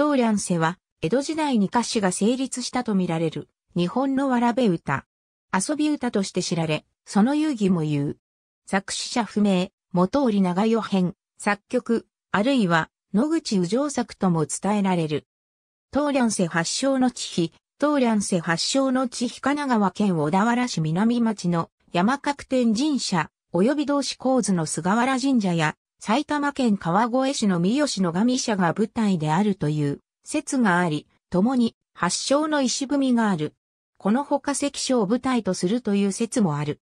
トーリャンセは、江戸時代に歌詞が成立したとみられる、日本のわらべ歌。遊び歌として知られ、その遊戯も言う。作詞者不明、元織長与編、作曲、あるいは、野口右上作とも伝えられる。トーリャンセ発祥の地比、ャンセ発祥の地比神奈川県小田原市南町の山角天神社、及び同志構図の菅原神社や埼玉県川越市の三好の神社が舞台であるという説があり、共に発祥の石踏みがある。このほか関所を舞台とするという説もある。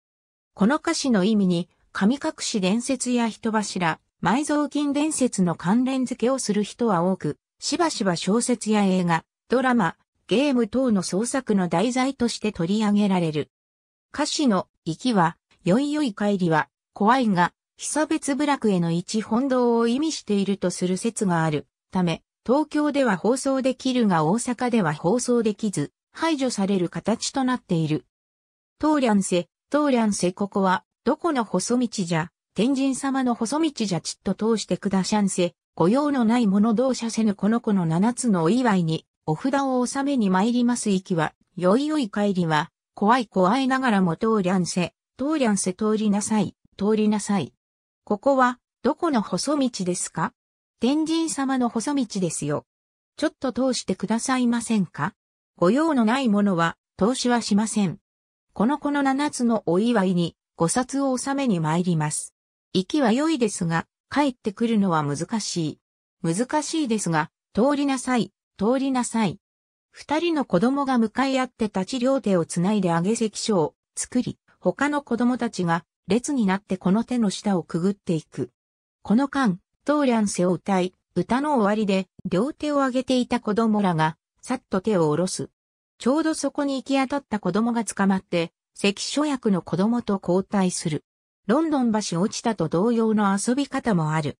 この歌詞の意味に、神隠し伝説や人柱、埋蔵金伝説の関連付けをする人は多く、しばしば小説や映画、ドラマ、ゲーム等の創作の題材として取り上げられる。歌詞の、行きは、よいよい帰りは、怖いが、久別部落への一本堂を意味しているとする説があるため、東京では放送できるが大阪では放送できず、排除される形となっている。東梁瀬、東梁瀬ここは、どこの細道じゃ、天神様の細道じゃちっと通してくだしゃんせ、御用のない者同社せぬこの子の七つのお祝いに、お札を納めに参ります行きは、よいよい帰りは、怖い怖いながらもせ、通りゃんせ通りなさい、通りなさい。ここは、どこの細道ですか天神様の細道ですよ。ちょっと通してくださいませんかご用のないものは、投資はしません。この子の七つのお祝いに、五冊を納めに参ります。行きは良いですが、帰ってくるのは難しい。難しいですが、通りなさい、通りなさい。二人の子供が向かい合って立ち両手をつないで上げ石書を作り、他の子供たちが列になってこの手の下をくぐっていく。この間、ーリャンセを歌い、歌の終わりで、両手を上げていた子供らが、さっと手を下ろす。ちょうどそこに行き当たった子供が捕まって、関所役の子供と交代する。ロンドン橋落ちたと同様の遊び方もある。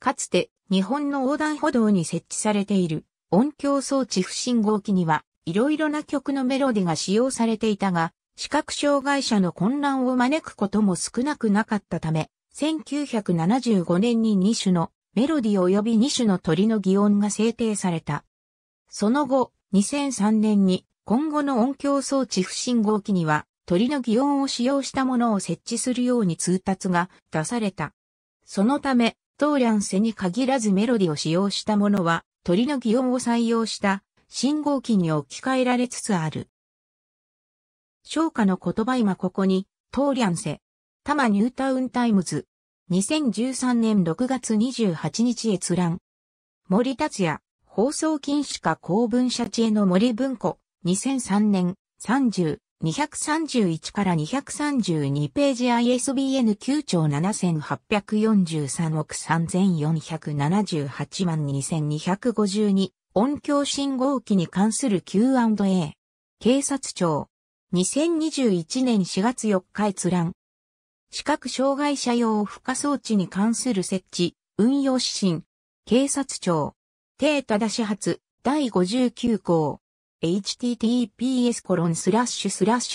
かつて、日本の横断歩道に設置されている音響装置不信号機には、いろいろな曲のメロディが使用されていたが、視覚障害者の混乱を招くことも少なくなかったため、1975年に2種のメロディ及び2種の鳥の擬音が制定された。その後、2003年に今後の音響装置不信号機には鳥の擬音を使用したものを設置するように通達が出された。そのため、当ンセに限らずメロディを使用したものは鳥の擬音を採用した信号機に置き換えられつつある。昇華の言葉今ここに、トーリャンセ。タマニュータウンタイムズ。2013年6月28日閲覧。森達也、放送禁止か公文社知恵の森文庫。2003年30、231から232ページ ISBN 9兆7843億3478万2252音響信号機に関する Q&A 警察庁2021年4月4日閲覧。視覚障害者用負荷装置に関する設置、運用指針。警察庁。定忠始発、第59項。https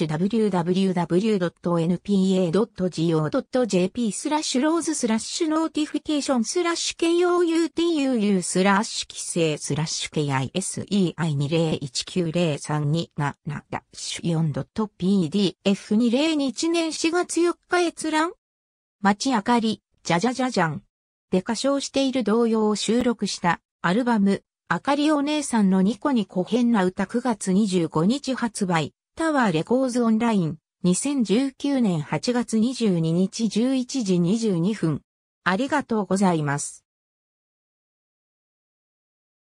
www.npa.go.jp スラッシュローズスラッシュノーティフィケーションスラッシュ KOUTUU スラッシュ規制スラッシュ KISEI20190327 7 4.pdf2021 年4月4日閲覧街明かり、じゃじゃじゃじゃん。で歌唱している動揺を収録したアルバムあかりお姉さんのニコニコ変な歌9月25日発売、タワーレコーズオンライン、2019年8月22日11時22分。ありがとうございます。